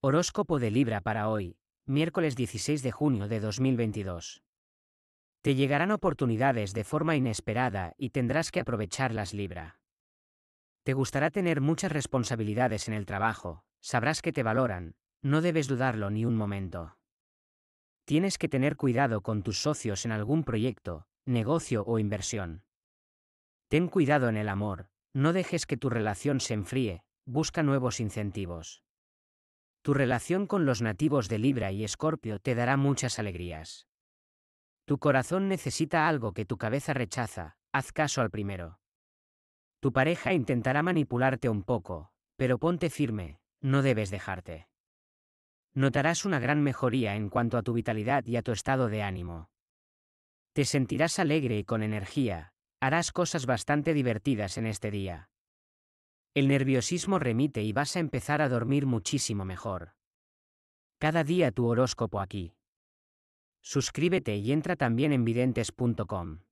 Horóscopo de Libra para hoy, miércoles 16 de junio de 2022. Te llegarán oportunidades de forma inesperada y tendrás que aprovecharlas Libra. Te gustará tener muchas responsabilidades en el trabajo, sabrás que te valoran, no debes dudarlo ni un momento. Tienes que tener cuidado con tus socios en algún proyecto, negocio o inversión. Ten cuidado en el amor, no dejes que tu relación se enfríe, busca nuevos incentivos. Tu relación con los nativos de Libra y Escorpio te dará muchas alegrías. Tu corazón necesita algo que tu cabeza rechaza, haz caso al primero. Tu pareja intentará manipularte un poco, pero ponte firme, no debes dejarte. Notarás una gran mejoría en cuanto a tu vitalidad y a tu estado de ánimo. Te sentirás alegre y con energía, harás cosas bastante divertidas en este día. El nerviosismo remite y vas a empezar a dormir muchísimo mejor. Cada día tu horóscopo aquí. Suscríbete y entra también en videntes.com.